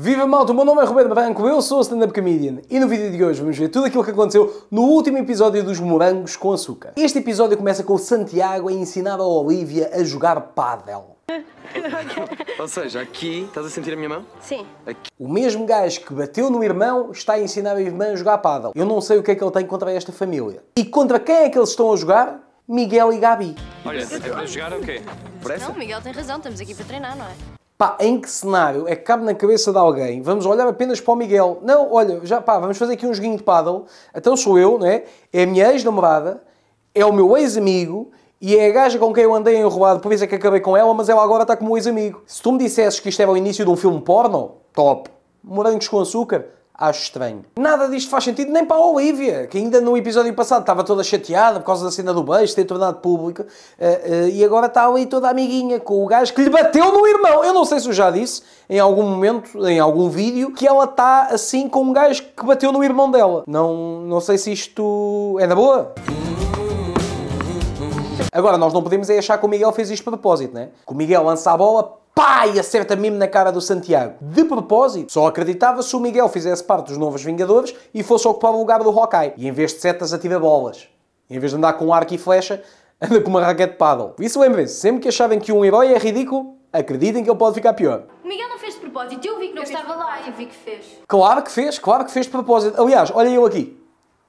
Viva malta, o meu nome é Roberto Branco, eu sou o Stand Up Comedian e no vídeo de hoje vamos ver tudo aquilo que aconteceu no último episódio dos Morangos com Açúcar. Este episódio começa com o Santiago a ensinar a Olivia a jogar pádel. Ou seja, aqui, estás a sentir a minha mão? Sim. Aqui. O mesmo gajo que bateu no irmão está a ensinar a irmã a jogar pádel. Eu não sei o que é que ele tem contra esta família. E contra quem é que eles estão a jogar? Miguel e Gabi. Olha, a jogar o quê? Não, Miguel tem razão, estamos aqui para treinar, não é? Pá, em que cenário é que cabe na cabeça de alguém? Vamos olhar apenas para o Miguel. Não, olha, já pá, vamos fazer aqui um joguinho de paddle. Então sou eu, não é? É a minha ex-namorada, é o meu ex-amigo e é a gaja com quem eu andei enrolado, por isso é que acabei com ela, mas ela agora está como ex-amigo. Se tu me dissesses que isto era é o início de um filme porno, top. Morangos com açúcar, Acho estranho. Nada disto faz sentido nem para a Olivia, que ainda no episódio passado estava toda chateada por causa da cena do beijo ter tornado público uh, uh, e agora está ali toda amiguinha com o gajo que lhe bateu no irmão. Eu não sei se eu já disse em algum momento, em algum vídeo, que ela está assim com um gajo que bateu no irmão dela. Não, não sei se isto é da boa. Agora, nós não podemos é achar que o Miguel fez isto de propósito, né? Que o Miguel lança a bola pá, e acerta mesmo na cara do Santiago. De propósito, só acreditava se o Miguel fizesse parte dos Novos Vingadores e fosse ocupar o lugar do Hawkeye, e em vez de setas atira bolas. Em vez de andar com arco e flecha, anda com uma raquete de paddle. Isso lembrem-se, é sempre que acharem que um herói é ridículo, acreditem que ele pode ficar pior. O Miguel não fez de propósito, eu vi que não eu estava lá e vi que fez. Claro que fez, claro que fez de propósito. Aliás, olha eu aqui.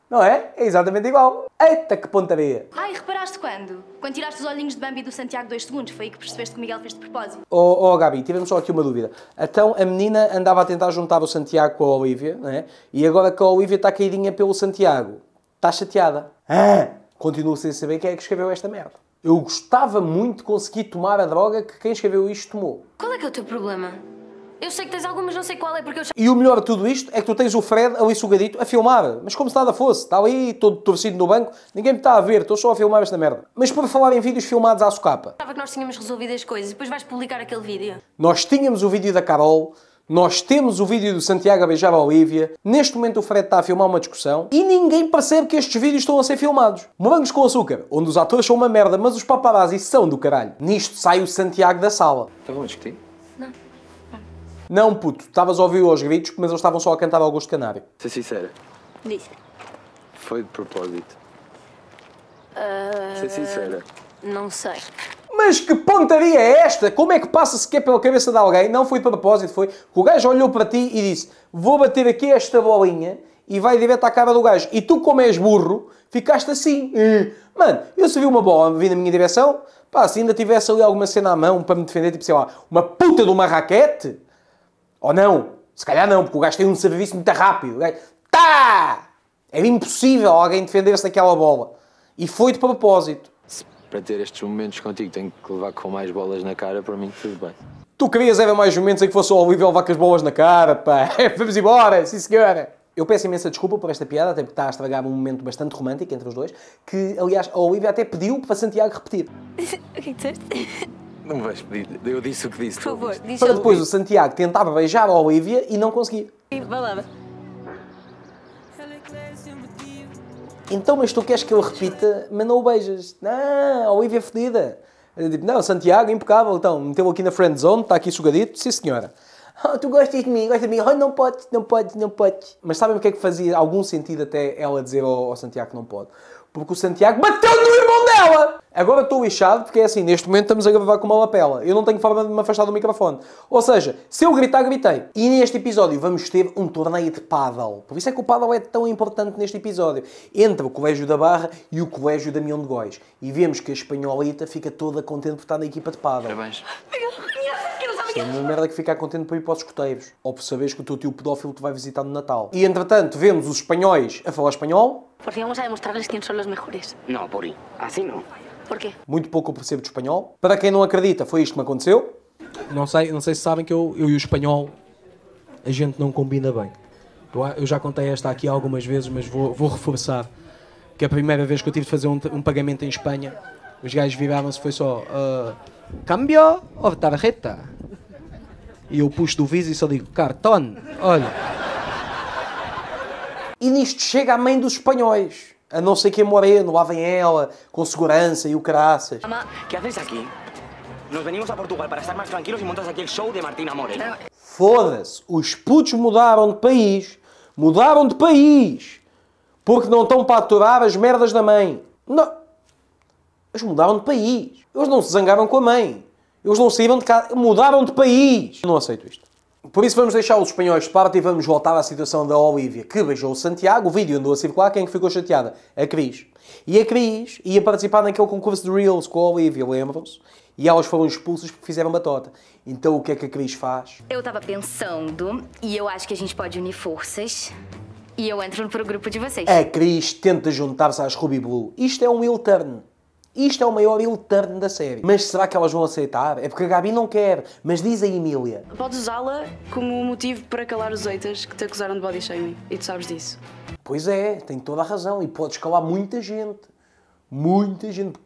Não é? É exatamente igual. Eita, que pontaria! Ai, reparaste quando? Quando tiraste os olhinhos de Bambi do Santiago dois segundos, foi aí que percebeste que o Miguel fez de propósito. Oh, oh Gabi, tivemos só aqui uma dúvida. Então, a menina andava a tentar juntar o Santiago com a Olivia, não é? E agora que a Olivia está caidinha pelo Santiago, está chateada. Ah, continuo sem saber quem é que escreveu esta merda. Eu gostava muito de conseguir tomar a droga que quem escreveu isto tomou. Qual é que é o teu problema? Eu sei que tens algumas, não sei qual é, porque eu... E o melhor de tudo isto é que tu tens o Fred ali sugadito a filmar, mas como se nada fosse. Está ali, todo torcido no banco, ninguém me está a ver, estou só a filmar esta merda. Mas por falar em vídeos filmados à socapa... Estava que nós tínhamos resolvido as coisas, depois vais publicar aquele vídeo. Nós tínhamos o vídeo da Carol, nós temos o vídeo do Santiago a beijar a Olivia, neste momento o Fred está a filmar uma discussão e ninguém percebe que estes vídeos estão a ser filmados. Morangos com Açúcar, onde os atores são uma merda, mas os paparazzi são do caralho. Nisto sai o Santiago da sala. Estavam então a discutir? Não. Não, puto, estavas a ouvir os gritos, mas eles estavam só a cantar Augusto Canário. Ser sincera. Diz. Foi de propósito. Uh... Ser sincera. Não sei. Mas que pontaria é esta? Como é que passa sequer pela cabeça de alguém? Não foi de propósito, foi que o gajo olhou para ti e disse: Vou bater aqui esta bolinha e vai direto à cara do gajo. E tu, como és burro, ficaste assim. Eh, mano, eu se vi uma bola vir na minha direção, pá, se ainda tivesse ali alguma cena à mão para me defender, tipo sei lá, uma puta de uma raquete, ou não. Se calhar não, porque o gajo tem um serviço muito rápido. O gajo... Tá! Era impossível alguém defender-se daquela bola. E foi de propósito. Se para ter estes momentos contigo tenho que levar com mais bolas na cara, para mim tudo bem. Tu querias haver mais momentos em que fosse ao Olívio levar com as bolas na cara, pá. Vamos embora, sim senhora. Eu peço imensa desculpa por esta piada, até porque está a estragar um momento bastante romântico entre os dois, que, aliás, a Olivia até pediu para Santiago repetir. o que é que disseste? Não vais pedir. Eu disse o que disse. Por favor, Para depois o Santiago tentava beijar a Olivia e não conseguia. Então, mas tu queres que eu repita, mas não o beijas. Não, a Olivia é fedida. Tipo, não, Santiago, impecável, então, meteu aqui na friend zone, está aqui sugadito, sim senhora. Oh, tu gostas de mim, gostas de mim, oh, não pode, não pode, não pode. Mas sabem o que é que fazia algum sentido até ela dizer ao, ao Santiago que não pode? porque o Santiago bateu no irmão dela! Agora estou lixado porque é assim, neste momento estamos a gravar com uma lapela. Eu não tenho forma de me afastar do microfone. Ou seja, se eu gritar, gritei. E neste episódio vamos ter um torneio de paddle. Por isso é que o paddle é tão importante neste episódio. Entre o Colégio da Barra e o Colégio da Mião de Góis. E vemos que a espanholita fica toda contente por estar na equipa de paddle. Parabéns. É uma merda que ficar contente para ir para os escoteiros. Ou por saberes que o teu tio pedófilo te vai visitar no Natal. E entretanto vemos os espanhóis a falar espanhol, porque vamos a mostrar-lhes quem são os melhores. Não, Puri, assim não. Por quê? Muito pouco eu percebo de espanhol. Para quem não acredita, foi isto que me aconteceu. Não sei, não sei se sabem que eu, eu e o espanhol, a gente não combina bem. Eu, já contei esta aqui algumas vezes, mas vou, vou reforçar. Que a primeira vez que eu tive de fazer um, um pagamento em Espanha, os gajos viravam-se, foi só... Uh, Cambio ou tarjeta? E eu puxo do Visa e só digo, cartão, olha... E nisto chega a mãe dos espanhóis. A não sei quem moreno, lá vem ela, com segurança e o caraças. Mamá, que haces aqui? Nos venimos a Portugal para estar mais tranquilos e montas aqui o show de Martina Moreno. Foda-se, os putos mudaram de país. Mudaram de país. Porque não estão para aturar as merdas da mãe. Não. Eles mudaram de país. Eles não se zangaram com a mãe. Eles não saíram de casa. Mudaram de país. Eu não aceito isto. Por isso vamos deixar os espanhóis de parte e vamos voltar à situação da Olivia, que beijou o Santiago, o vídeo andou a circular, quem é ficou chateada? A Cris. E a Cris ia participar naquele concurso de Reels com a Olivia, lembram-se? E elas foram expulsas porque fizeram batota. Então o que é que a Cris faz? Eu estava pensando, e eu acho que a gente pode unir forças, e eu entro para o grupo de vocês. A Cris tenta juntar-se às Ruby Blue. Isto é um Will turn. Isto é o maior heel turn da série. Mas será que elas vão aceitar? É porque a Gabi não quer. Mas diz a Emília. Podes usá-la como motivo para calar os eitas que te acusaram de body shaming. E tu sabes disso. Pois é, tem toda a razão. E podes calar muita gente. Muita gente.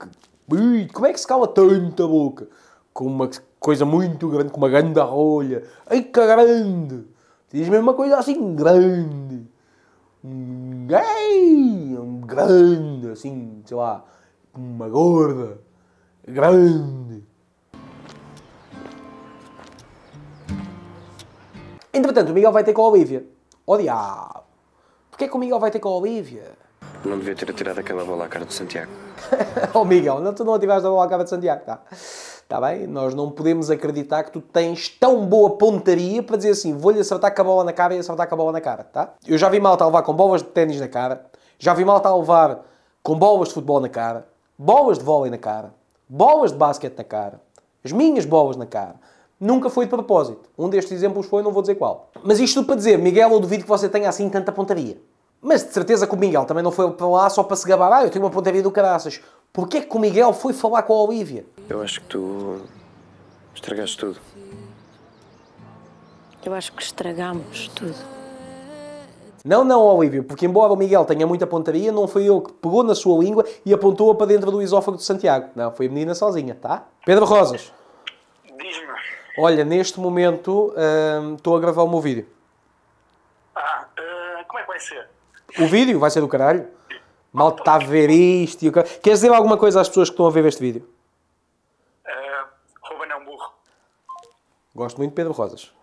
Ui, como é que se cala tanta boca? Com uma coisa muito grande, com uma grande rolha. Ai que grande! Diz mesmo uma coisa assim grande. Um gay! Um grande, assim, sei lá uma gorda, grande. Entretanto, o Miguel vai ter com a Olivia. Oh diabo! Porquê que o Miguel vai ter com a Olivia? Não devia ter atirado aquela bola à cara de Santiago. oh Miguel, não, tu não atiraste a bola à cara de Santiago, tá? Tá bem? Nós não podemos acreditar que tu tens tão boa pontaria para dizer assim, vou-lhe acertar com a bola na cara e acertar com a bola na cara, tá? Eu já vi malta a levar com bolas de ténis na cara, já vi malta a levar com bolas de futebol na cara, bolas de vôlei na cara, bolas de basquete na cara, as minhas bolas na cara. Nunca foi de propósito. Um destes exemplos foi, não vou dizer qual. Mas isto tudo para dizer, Miguel, eu duvido que você tenha assim tanta pontaria. Mas de certeza que o Miguel também não foi para lá só para se gabar. Ah, eu tenho uma pontaria do caraças. Porquê é que o Miguel foi falar com a Olivia? Eu acho que tu estragaste tudo. Eu acho que estragamos tudo. Não, não, Olívio, porque embora o Miguel tenha muita pontaria, não foi eu que pegou na sua língua e apontou-a para dentro do esófago de Santiago. Não, foi a menina sozinha, tá? Pedro Rosas. Diz-me. Olha, neste momento hum, estou a gravar o meu vídeo. Ah, uh, como é que vai ser? O vídeo vai ser do caralho. Mal está a ver isto. E o... Queres dizer alguma coisa às pessoas que estão a ver este vídeo? Uh, ah, não é burro. Gosto muito de Pedro Rosas.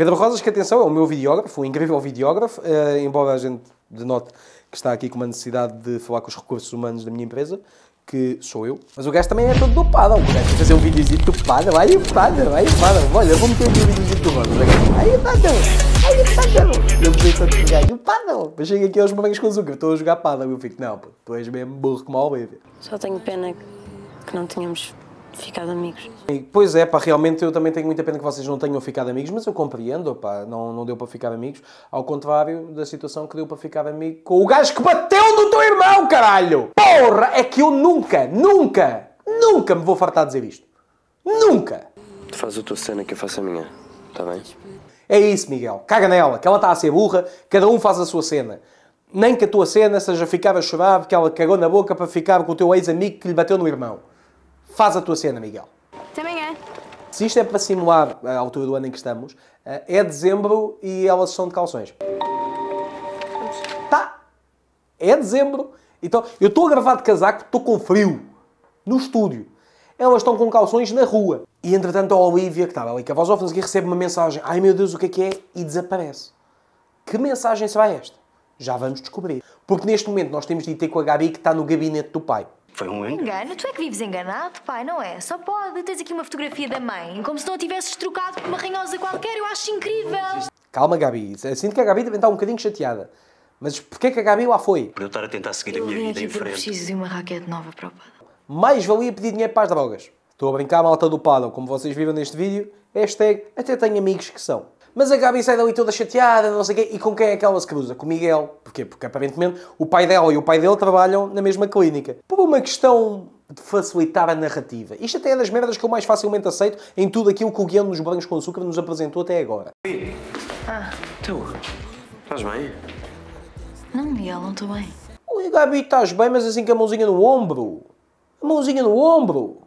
Pedro Rosas, que atenção, é o meu videógrafo, um incrível videógrafo, uh, embora a gente denote que está aqui com uma necessidade de falar com os recursos humanos da minha empresa, que sou eu. Mas o gajo também é todo dopado. O gajo fazer um videozinho dopado. Aí pada, o pada. Olha, vou meter aqui um videozinho do Rosas. Aí pada, aí pada. Eu preciso de que gajo, pada. Mas chego aqui aos morangos com açúcar, estou a jogar pada. Eu fico, não, pô, tu és mesmo burro como a Olivia. Só tenho pena que não tínhamos ficado amigos. Pois é, pá, realmente eu também tenho muita pena que vocês não tenham ficado amigos, mas eu compreendo, pá, não, não deu para ficar amigos. Ao contrário da situação que deu para ficar amigo com o gajo que bateu no teu irmão, caralho! Porra, é que eu nunca, nunca, nunca me vou fartar de dizer isto. Nunca! Tu faz a tua cena que eu faço a minha, está bem? É isso, Miguel. Caga nela, que ela está a ser burra, cada um faz a sua cena. Nem que a tua cena seja ficar a chorar porque ela cagou na boca para ficar com o teu ex-amigo que lhe bateu no irmão. Faz a tua cena, Miguel. Também é. Se isto é para simular a altura do ano em que estamos, eh, é dezembro e elas são de calções. Tá! É dezembro. Então, eu estou a gravar de casaco, estou com frio. No estúdio. Elas estão com calções na rua. E entretanto a Olivia, que estava ali com a voz off, recebe uma mensagem. Ai meu Deus, o que é que é? E desaparece. Que mensagem será esta? Já vamos descobrir. Porque neste momento nós temos de ir ter com a Gabi que está no gabinete do pai. Foi um engano. Engano? Tu é que vives enganado, pai, não é? Só pode. Tens aqui uma fotografia da mãe, como se não a tivesses trocado por uma ranhosa qualquer. Eu acho incrível. Calma, Gabi. Sinto que a Gabi também está um bocadinho chateada. Mas porquê que a Gabi lá foi? Para eu estar a tentar seguir eu a minha vida em frente. Eu preciso de uma raquete nova para o Paddle. Mais valia pedir dinheiro para as drogas. Estou a brincar, malta do Paddle. Como vocês viram neste vídeo, hashtag até tenho amigos que são. Mas a Gabi sai dali toda chateada, não sei o quê. E com quem é que ela se cruza? Com o Miguel. Porquê? Porque aparentemente o pai dela e o pai dele trabalham na mesma clínica. Por uma questão de facilitar a narrativa. Isto até é das merdas que eu mais facilmente aceito em tudo aquilo que o Guilherme nos Brancos com Açúcar nos apresentou até agora. Ah. Tu, estás bem? Não, Miguel, não estou bem. Oi, Gabi, estás bem, mas assim com a mãozinha no ombro. A mãozinha no ombro.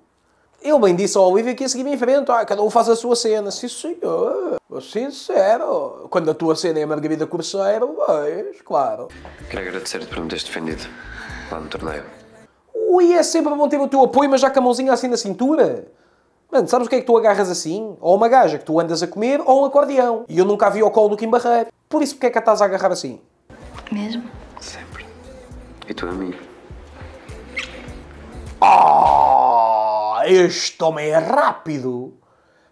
Eu bem disse ao Oliver que ia seguir em frente, ah, cada um faz a sua cena. Sim, senhor, sincero. Quando a tua cena é a Margarida Corseiro, vais, claro. Quero agradecer-te por me teres defendido lá no torneio. Ui, é sempre bom ter o teu apoio, mas já com a mãozinha assim na cintura. Mano, sabes o que é que tu agarras assim? Ou uma gaja que tu andas a comer, ou um acordeão. E eu nunca vi o colo do Kim Barreiro. Por isso, porque é que a estás a agarrar assim? Mesmo? Sempre. E tu a mim. Oh! este homem é rápido.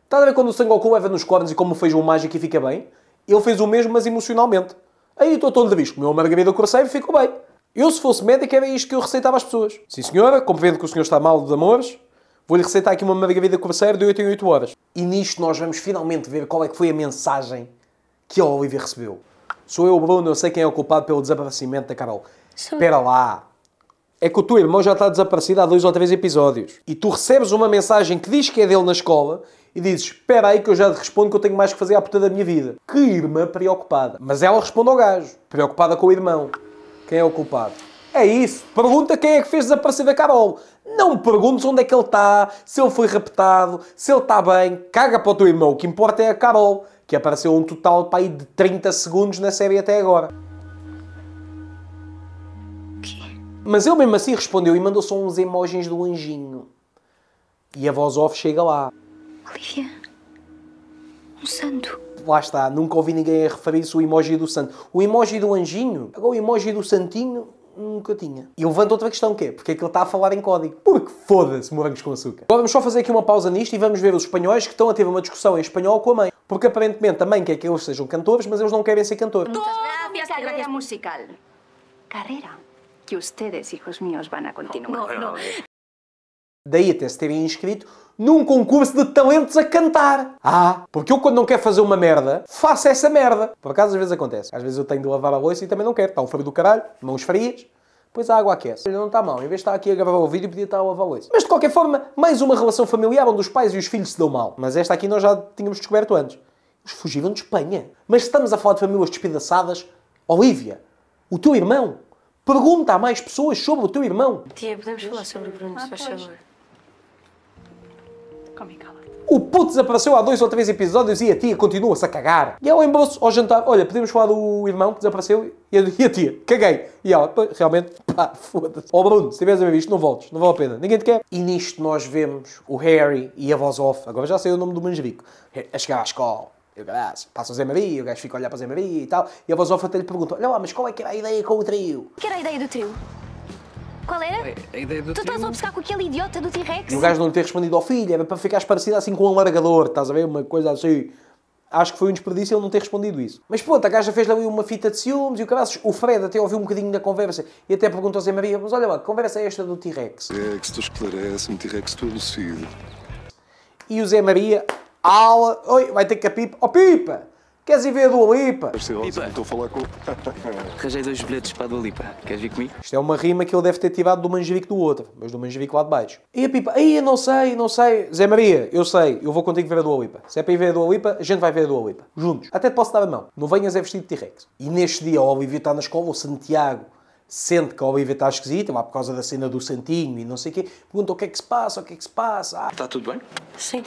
Está a ver quando o Sengoku leva nos cornos e como fez um mágico e fica bem? Ele fez o mesmo, mas emocionalmente. Aí estou todo de bicho, comeu a margarida do corceiro e ficou bem. Eu, se fosse médico, era isto que eu receitava às pessoas. Sim, senhora, compreendo que o senhor está mal de amores. Vou-lhe receitar aqui uma margarida cruzeiro de 8 em 8 horas. E nisto nós vamos finalmente ver qual é que foi a mensagem que a Olivia recebeu. Sou eu, Bruno, eu sei quem é o culpado pelo desaparecimento da Carol. Espera lá, é que o teu irmão já está desaparecido há dois ou três episódios. E tu recebes uma mensagem que diz que é dele na escola e dizes: Espera aí que eu já te respondo que eu tenho mais que fazer à puta da minha vida. Que irmã preocupada. Mas ela responde ao gajo, preocupada com o irmão. Quem é o culpado? É isso. Pergunta quem é que fez desaparecer a Carol. Não perguntes onde é que ele está, se ele foi raptado, se ele está bem. Caga para o teu irmão. O que importa é a Carol, que apareceu um total de 30 segundos na série até agora. Mas ele mesmo assim respondeu e mandou só uns emojis do anjinho. E a voz off chega lá. Olivia, um santo. Lá está, nunca ouvi ninguém a referir-se ao emoji do santo. O emoji do anjinho, agora o emoji do santinho, nunca tinha. E levanta outra questão que é, porque é que ele está a falar em código? Porque foda-se, morangos com açúcar. Agora vamos só fazer aqui uma pausa nisto e vamos ver os espanhóis que estão a ter uma discussão em espanhol com a mãe. Porque aparentemente a mãe quer que eles sejam cantores, mas eles não querem ser cantores. Muitas graças, carreira musical. Carreira que ustedes, hijos míos, van a continuar. Não, não. Daí até se terem inscrito num concurso de talentos a cantar. Ah, porque eu quando não quero fazer uma merda, faço essa merda. Por acaso às vezes acontece. Às vezes eu tenho de lavar a louça e também não quero. Está um frio do caralho, mãos frias. Pois a água aquece. Ele não está mal. Em vez de estar aqui a gravar o vídeo, podia estar a lavar a louça. Mas de qualquer forma, mais uma relação familiar onde os pais e os filhos se dão mal. Mas esta aqui nós já tínhamos descoberto antes. Eles fugiram de Espanha. Mas estamos a falar de famílias despedaçadas. Olivia, o teu irmão Pergunta a mais pessoas sobre o teu irmão. Tia, podemos falar sobre o Bruno, ah, se faz favor. Come cala. O puto desapareceu há dois ou três episódios e a tia continua-se a cagar. E ela lembrou-se ao jantar: olha, podemos falar do irmão que desapareceu? E a tia, caguei. E ela, realmente, pá, foda-se. Ó oh, Bruno, se tiveres a ver isto, não voltes, não vale a pena, ninguém te quer. E nisto nós vemos o Harry e a voz off, agora já sei o nome do manjerico, a chegar à escola. Eu, graças, ah, passo os MRI, o gajo fica a olhar para os Maria e tal, e a voz off até lhe pergunta: lá, mas qual é que era é a ideia com o trio? Que era a ideia do trio? Qual era? É, a, ideia do tu trio... estás a buscar com aquele idiota do T-Rex? E o gajo não lhe ter respondido ao oh, filho, era é para ficares parecido assim com um alargador, estás a ver? Uma coisa assim. Acho que foi um desperdício ele não ter respondido isso. Mas pronto, a gaja fez ali uma fita de ciúmes e o caraças. O Fred até ouviu um bocadinho da conversa e até perguntou a Zé Maria: Mas olha lá, que conversa é esta do T-Rex? T-Rex, tu esclarece-me, T-Rex, tu elucido. E o Zé Maria aula. Oi, vai ter que a pipa. Oh, pipa! Queres ir ver a Dua Lipa? É estou a falar com... Arranjei dois bilhetes para a Dua Lipa. Queres vir comigo? Isto é uma rima que ele deve ter tirado do manjerico do outro, mas do manjerico lá de baixo. E a Pipa? Aí, não sei, não sei. Zé Maria, eu sei, eu vou contigo ver a Dua Lipa. Se é para ir ver a Dua Lipa, a gente vai ver a Dua Lipa. Juntos. Até te posso dar a mão. Não venhas a é vestido de T-Rex. E neste dia, o Olivia está na escola, o Santiago sente que a Olivia está esquisita, lá por causa da cena do Santinho e não sei o quê, pergunta o que é que se passa, o que é que se passa. Ah. Está tudo bem? Sim.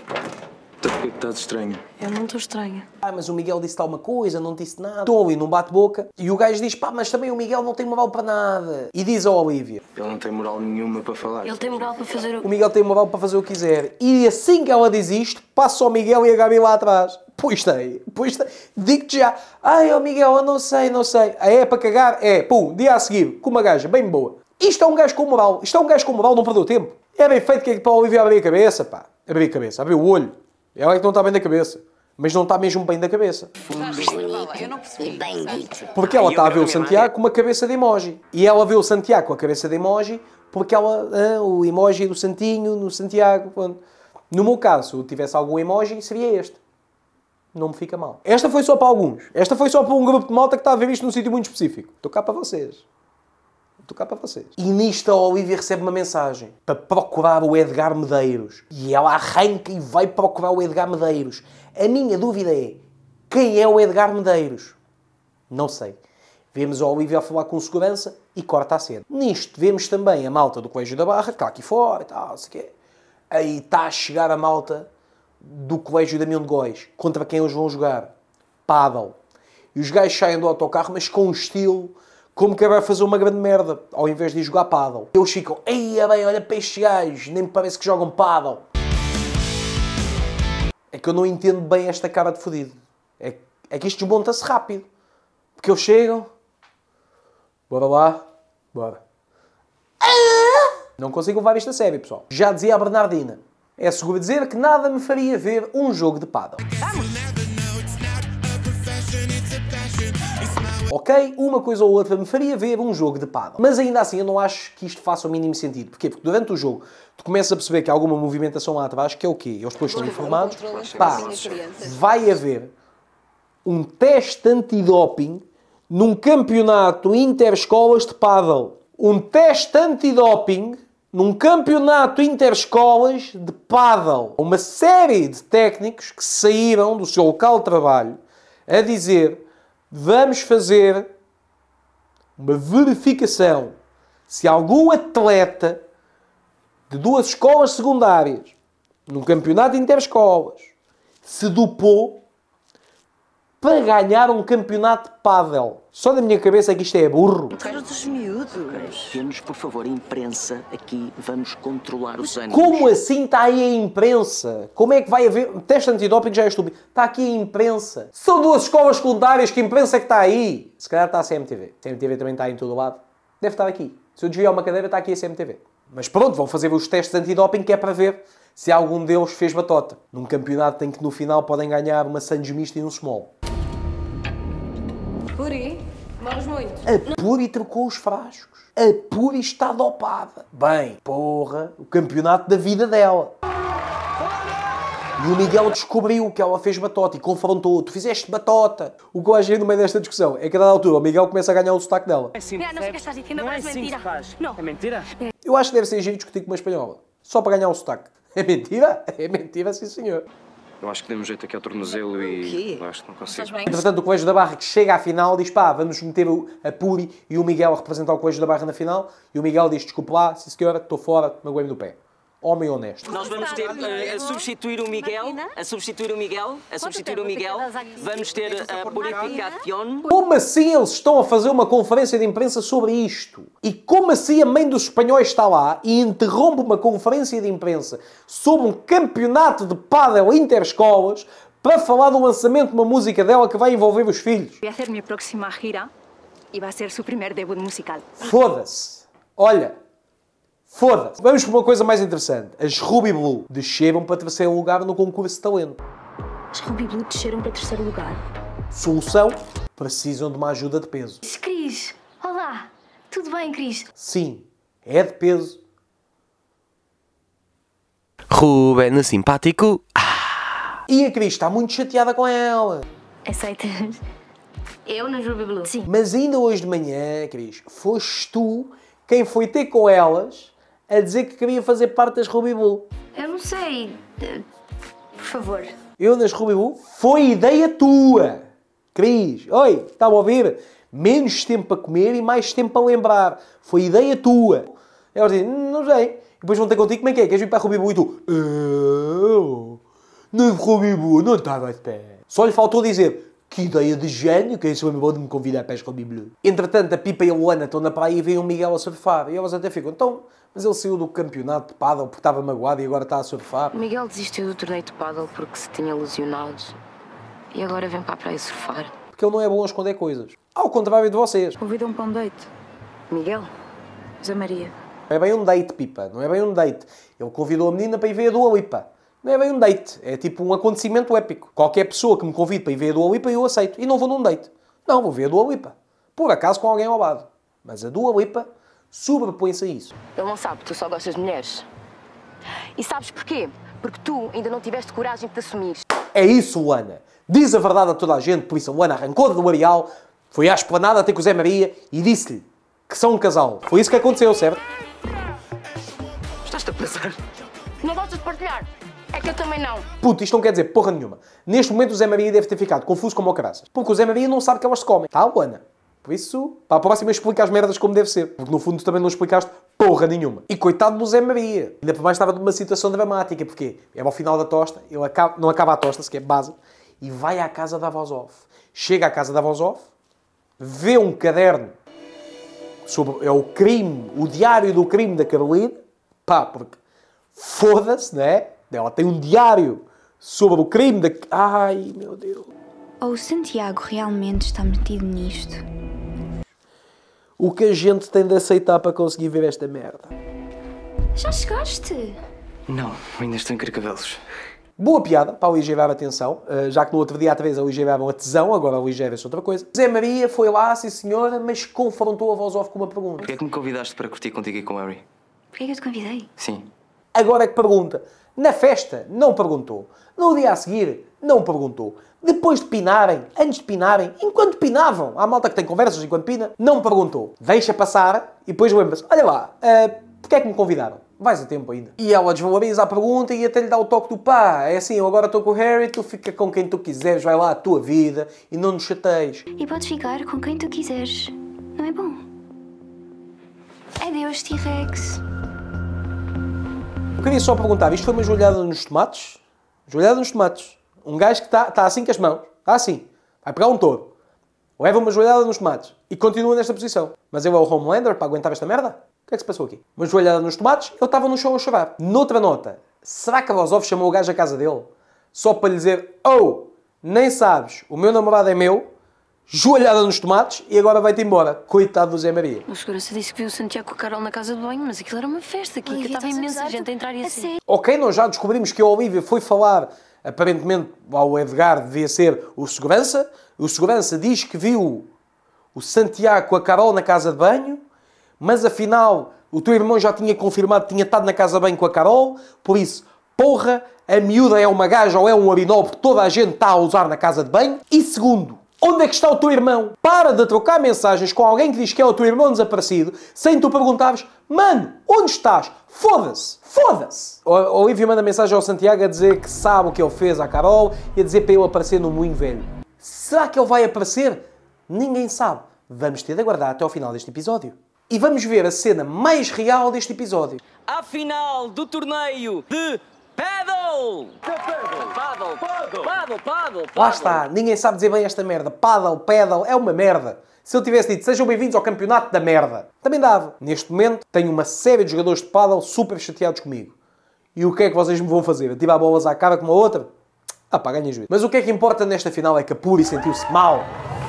Então, porquê que estás estranha? Eu não estou estranha. Ah, mas o Miguel disse tal uma coisa, não disse nada. Estou ali num bate-boca e o gajo diz, pá, mas também o Miguel não tem moral para nada. E diz ao Olívia. Ele não tem moral nenhuma para falar. Ele tem moral para fazer o... O Miguel tem moral para fazer o que quiser. E assim que ela diz isto, passa ao Miguel e a Gabi lá atrás. Pois tem, pois tem. Digo-te já. Ai, ó Miguel, eu não sei, não sei. é para cagar? É. Pum, dia a seguir, com uma gaja bem boa. Isto é um gajo com moral. Isto é um gajo com moral, não perdeu tempo. É bem feito que é para o Olívia abrir a cabeça, pá. Abrir a cabeça, abrir o olho. Ela é que não está bem da cabeça. Mas não está mesmo bem da cabeça. Porque ela está a ver o Santiago com uma cabeça de emoji. E ela vê o Santiago com a cabeça de emoji porque ela, ah, o emoji do Santinho no Santiago. Pronto. No meu caso, se eu tivesse algum emoji, seria este. Não me fica mal. Esta foi só para alguns. Esta foi só para um grupo de malta que está a ver isto num sítio muito específico. Estou cá para vocês tocar para vocês. E nisto a Olivia recebe uma mensagem para procurar o Edgar Medeiros. E ela arranca e vai procurar o Edgar Medeiros. A minha dúvida é, quem é o Edgar Medeiros? Não sei. Vemos a Olivia falar com segurança e corta a cena. Nisto vemos também a malta do Colégio da Barra, que está aqui fora e tal, sei quê. Aí está a chegar a malta do Colégio da Mil de Góis, contra quem eles vão jogar. Paddle. E os gajos saem do autocarro, mas com um estilo como que vai fazer uma grande merda, ao invés de jogar paddle. Eles ficam, eia é bem, olha para estes gajos, nem me parece que jogam paddle. É que eu não entendo bem esta cara de fodido. É, é que isto desmonta-se rápido. Porque eles chegam, bora lá, bora. Não consigo levar isto a sério, pessoal. Já dizia a Bernardina, é seguro dizer que nada me faria ver um jogo de paddle. Ok, uma coisa ou outra me faria ver um jogo de paddle. Mas ainda assim eu não acho que isto faça o mínimo sentido. Porquê? Porque durante o jogo tu começas a perceber que há alguma movimentação lá atrás, que é o quê? Eles depois estão informados. Pá, vai haver um teste antidoping num campeonato interescolas de paddle. Um teste antidoping num campeonato interescolas de paddle. Uma série de técnicos que saíram do seu local de trabalho a dizer vamos fazer uma verificação se algum atleta de duas escolas secundárias num campeonato interescolas se dopou para ganhar um campeonato de pádel. Só da minha cabeça é que isto é burro. Cara dos miúdos. Temos, por favor, imprensa aqui. Vamos controlar os ânimos. Como assim está aí a imprensa? Como é que vai haver... Teste antidoping já é estúpido. Está aqui a imprensa. São duas escolas secundárias. Que imprensa é que está aí? Se calhar está a CMTV. A CMTV também está em todo o lado. Deve estar aqui. Se eu desviar uma cadeira, está aqui a CMTV. Mas pronto, vão fazer os testes antidoping que é para ver se algum deles fez batota. Num campeonato tem que no final podem ganhar uma Santos mista e um small. A Puri trocou os frascos. A Puri está dopada. Bem, porra, o campeonato da vida dela. E o Miguel descobriu que ela fez batota e confrontou. Tu fizeste batota. O que eu achei no meio desta discussão é que a dada altura o Miguel começa a ganhar o sotaque dela. É assim, não, não sei o que estás dizendo, não é, é assim mentira. Não. É mentira? Eu acho que deve ser gente discutir com uma espanhola. Só para ganhar o sotaque. É mentira? É mentira, sim senhor. Eu acho que um jeito aqui ao tornozelo e acho que não consigo. Entretanto, o Coelho da Barra que chega à final diz pá, vamos meter a Puri e o Miguel a representar o Coelho da Barra na final. E o Miguel diz desculpa lá, sim senhora, estou fora, magoei-me do pé homem honesto. Nós vamos ter eh, a, a substituir o Miguel, a substituir o Miguel, a substituir o Miguel, vamos ter a eh, purificação. Como assim eles estão a fazer uma conferência de imprensa sobre isto? E como assim a mãe dos espanhóis está lá e interrompe uma conferência de imprensa sobre um campeonato de pádel interescolas para falar do lançamento de uma música dela que vai envolver os filhos? Vou fazer minha próxima gira e vai ser o primeiro debut musical. Foda-se! Olha, Foda-se. Vamos para uma coisa mais interessante. As Ruby Blue desceram para terceiro lugar no concurso de talento. As Ruby Blue desceram para terceiro lugar. Solução? Precisam de uma ajuda de peso. Cris, olá. Tudo bem, Cris? Sim, é de peso. Ruben, simpático. Ah. E a Cris está muito chateada com ela. Aceitas? Eu na Ruby Blue? Sim. Mas ainda hoje de manhã, Cris, foste tu quem foi ter com elas a dizer que queria fazer parte das Ruby Bull. Eu não sei. Por favor. Eu nas Ruby Bull? Foi ideia tua! Cris, oi, está a ouvir? Menos tempo para comer e mais tempo a lembrar. Foi ideia tua. Elas é dizem, não sei. Depois vão ter contigo como é que é, queres vir para a Ruby Bull? E tu, eu... não Ruby Bull, não estava a pé. Só lhe faltou dizer, que ideia de gênio, quem é sou eu de me convidar para pesca ao Bleu? Entretanto, a Pipa e a Luana estão na praia e veem o Miguel a surfar. E elas até ficam, então, mas ele saiu do campeonato de paddle porque estava magoado e agora está a surfar. O Miguel desistiu do torneio de paddle porque se tinha ilusionado e agora vem para a praia surfar. Porque ele não é bom a esconder coisas. Ao contrário de vocês. Convidam um para um date. Miguel, José Maria. Não é bem um date, Pipa, não é bem um date. Ele convidou a menina para ir ver a Dua Lipa. Não é bem um date, é tipo um acontecimento épico. Qualquer pessoa que me convide para ir ver a Dua Lipa, eu aceito. E não vou num date. Não, vou ver a Dua Lipa. Por acaso com alguém ao lado. Mas a Dua Lipa sobrepõe-se a isso. Ele não sabe, tu só gostas de mulheres. E sabes porquê? Porque tu ainda não tiveste coragem de te assumir. É isso, Luana. Diz a verdade a toda a gente, por isso a Luana arrancou do areal, foi à esplanada até com o Zé Maria e disse-lhe que são um casal. Foi isso que aconteceu, certo? Estás-te a pensar? Não gostas de partilhar? É que eu também não. Puto, isto não quer dizer porra nenhuma. Neste momento o Zé Maria deve ter ficado confuso como o caraças. Porque o Zé Maria não sabe que elas se comem. Tá, Luana? Por isso, para a próxima explica as merdas como deve ser. Porque no fundo também não explicaste porra nenhuma. E coitado do Zé Maria. Ainda por mais estava numa situação dramática, porque é ao final da tosta, ele acaba, não acaba a tosta, sequer base, e vai à casa da Vozov. Chega à casa da Vozov, vê um caderno sobre é o crime, o diário do crime da Carolina, pá, porque foda-se, é? Ela tem um diário sobre o crime da. Ai, meu Deus. Ou o Santiago realmente está metido nisto? O que a gente tem de aceitar para conseguir ver esta merda? Já chegaste? Não, ainda estou em Carcavelos. Boa piada para o IGV atenção, eh, já que no outro dia a Teresa o IGV um a tesão, agora o IGV é outra coisa. Zé Maria foi lá, sim senhora, mas confrontou a voz off com uma pergunta. Porquê é que me convidaste para curtir contigo e com o Harry? Porquê é que eu te convidei? Sim. Agora é que pergunta. Na festa, não perguntou. No dia a seguir, não perguntou. Depois de pinarem, antes de pinarem, enquanto pinavam, há malta que tem conversas enquanto pina, não perguntou. Deixa passar e depois lembra-se: olha lá, uh, eh, porque é que me convidaram? Vais a tempo ainda. E ela desvaloriza a pergunta e até lhe dá o toque do pá. É assim, eu agora estou com o Harry, tu fica com quem tu quiseres, vai lá a tua vida e não nos chateis. E podes ficar com quem tu quiseres, não é bom? Adeus, T-Rex queria só perguntar, isto foi uma joelhada nos tomates? Joelhada nos tomates. Um gajo que está tá assim com as mãos, está assim, vai pegar um touro, leva uma joelhada nos tomates e continua nesta posição. Mas eu é o Homelander para aguentar esta merda? O que é que se passou aqui? Uma joelhada nos tomates, eu estava no chão a chorar. Noutra nota, será que a Vozov chamou o gajo à casa dele? Só para lhe dizer, oh, nem sabes, o meu namorado é meu, joelhada nos tomates e agora vai-te embora. Coitado do Zé Maria. O segurança disse que viu o Santiago com a Carol na casa de banho, mas aquilo era uma festa, aqui, que estava então, imensa gente a entrar e assim. Ok, nós já descobrimos que a Olivia foi falar, aparentemente, ao Edgar, devia ser o segurança. O segurança diz que viu o Santiago com a Carol na casa de banho, mas afinal o teu irmão já tinha confirmado que tinha estado na casa de banho com a Carol, por isso, porra, a miúda é uma gaja ou é um orinol porque toda a gente está a usar na casa de banho. E segundo, Onde é que está o teu irmão? Para de trocar mensagens com alguém que diz que é o teu irmão desaparecido sem tu perguntares, mano, onde estás? Foda-se! Foda-se! O Olívio manda mensagem ao Santiago a dizer que sabe o que ele fez à Carol e a dizer para ele aparecer no moinho velho. Será que ele vai aparecer? Ninguém sabe. Vamos ter de aguardar até ao final deste episódio. E vamos ver a cena mais real deste episódio. À final do torneio de Paddle! Paddle! Paddle! Paddle! Lá está, ninguém sabe dizer bem esta merda. Paddle, paddle, é uma merda. Se eu tivesse dito sejam bem-vindos ao campeonato da merda, também dava. Neste momento, tenho uma série de jogadores de paddle super chateados comigo. E o que é que vocês me vão fazer? a bolas à cara com uma outra? Ah pá, ganha juízo. Mas o que é que importa nesta final é que a Puri sentiu-se mal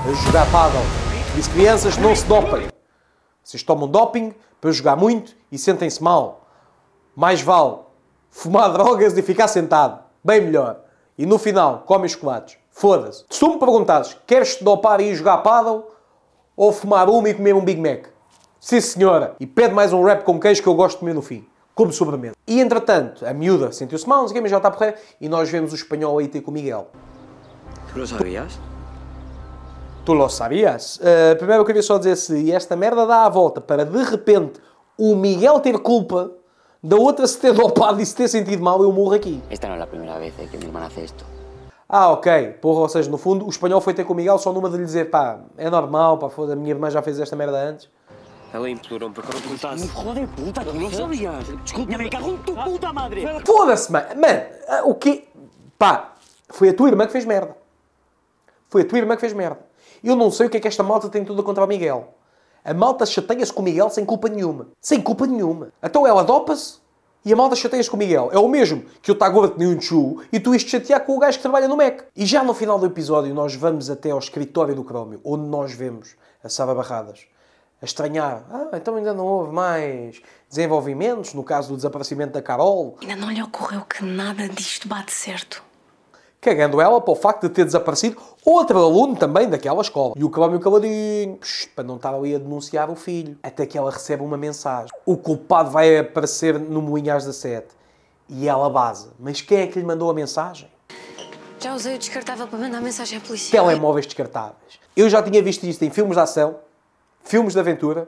a jogar paddle. Disse crianças, não se dopem. Vocês tomam doping para jogar muito e sentem-se mal. Mais vale fumar drogas e ficar sentado. Bem melhor. E no final, come chocolates. Foda-se. Se tu me perguntares, queres te dopar e jogar paddle ou fumar uma e comer um Big Mac? Sim senhora. E pede mais um rap com queijo que eu gosto de comer no fim. Como sobremesa. E entretanto, a miúda sentiu-se mal, não sei o mas já está a porrer. E nós vemos o espanhol aí ter com o Miguel. Tu lo sabias? Tu lo sabias? Uh, primeiro eu queria só dizer se esta merda dá a volta para de repente o Miguel ter culpa da outra se ter dopado e se ter sentido mal, eu morro aqui. Esta não é a primeira vez é que a minha irmã faz isto. Ah, ok. Porra, ou seja, no fundo, o espanhol foi ter com o Miguel só numa de lhe dizer, pá, é normal, pá, foda, a minha irmã já fez esta merda antes. Ela implorou-me para que eu não perguntasse. Joder, puta, tu não sabias. Desculpa, minha mãe, cagou é tu ah. puta madre. Foda-se, mano. Mano, ah, o quê? Pá, foi a tua irmã que fez merda. Foi a tua irmã que fez merda. Eu não sei o que é que esta malta tem tudo contra o Miguel. A malta chateia-se com o Miguel sem culpa nenhuma. Sem culpa nenhuma. Então ela dopa-se e a malta chateia-se com o Miguel. É o mesmo que eu estar tá gordo nenhum chu e tu isto chatear com o gajo que trabalha no Mac. E já no final do episódio nós vamos até ao escritório do Crómio, onde nós vemos a Saba Barradas a estranhar. Ah, então ainda não houve mais desenvolvimentos no caso do desaparecimento da Carol. Ainda não lhe ocorreu que nada disto bate certo cagando ela para o facto de ter desaparecido outro aluno também daquela escola. E o Crónio caladinho, psh, para não estar ali a denunciar o filho. Até que ela recebe uma mensagem. O culpado vai aparecer no Moinhas da Sete. E ela base. Mas quem é que lhe mandou a mensagem? Já usei o descartável para mandar mensagem à polícia. Telemóveis descartáveis. Eu já tinha visto isto em filmes de ação, filmes de aventura,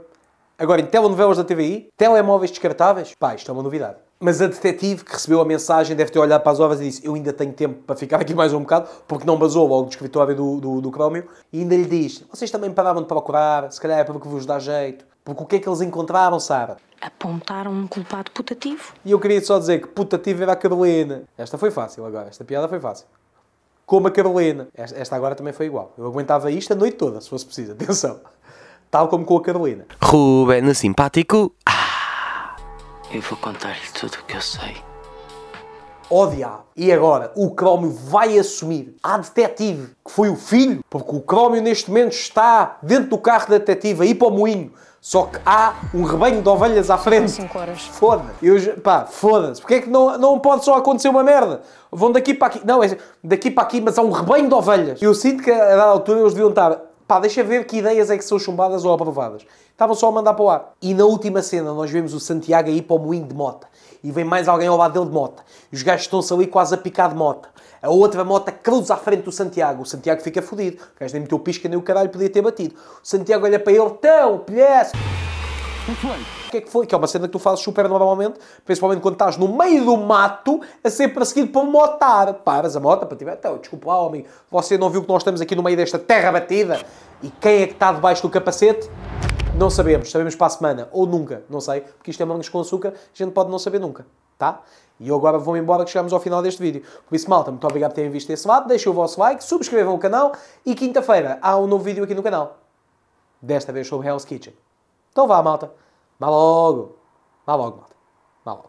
agora em telenovelas da TVI, telemóveis descartáveis. Pá, isto é uma novidade. Mas a detetive que recebeu a mensagem deve ter olhado para as ovas e disse: Eu ainda tenho tempo para ficar aqui mais um bocado, porque não basou logo do escritório do, do, do Crómio. E ainda lhe diz: Vocês também pararam de procurar, se calhar é porque vos dá jeito. Porque o que é que eles encontraram, Sara? Apontaram um culpado putativo. E eu queria só dizer que putativo era a Carolina. Esta foi fácil agora, esta piada foi fácil. Como a Carolina. Esta, esta agora também foi igual. Eu aguentava isto a noite toda, se fosse preciso, atenção. Tal como com a Carolina. Ruben, simpático. Ah. Eu vou contar-lhe tudo o que eu sei. Oh E agora, o Crómio vai assumir A detetive que foi o filho, porque o Crómio neste momento está dentro do carro da detetive aí para o moinho. Só que há um rebanho de ovelhas à frente. 5 horas. Foda-se. Pá, foda-se. Porquê é que não, não pode só acontecer uma merda? Vão daqui para aqui. Não, é daqui para aqui, mas há um rebanho de ovelhas. Eu sinto que a dada altura eles deviam estar Pá, deixa ver que ideias é que são chumbadas ou aprovadas. Estavam só a mandar para o ar. E na última cena nós vemos o Santiago aí para o moinho de mota. E vem mais alguém ao lado dele de mota. E os gajos estão-se ali quase a picar de mota. A outra mota cruza à frente do Santiago. O Santiago fica fodido. O gajo nem meteu pisca nem o caralho podia ter batido. O Santiago olha para ele. Tão, pilhaço! O que é que foi? Que é uma cena que tu fazes super normalmente, principalmente quando estás no meio do mato a ser perseguido por um motar. Paras a moto para tiver. Então, desculpa, lá, homem, você não viu que nós estamos aqui no meio desta terra batida? E quem é que está debaixo do capacete? Não sabemos. Sabemos para a semana ou nunca, não sei, porque isto é mangas com açúcar, a gente pode não saber nunca, tá? E eu agora vou embora que chegamos ao final deste vídeo. Por isso, malta, muito obrigado por terem visto esse lado. Deixem o vosso like, subscrevam o canal e quinta-feira há um novo vídeo aqui no canal. Desta vez sobre Hell's Kitchen. Então vá, malta. Vá logo. Vá logo, malta. Vá logo.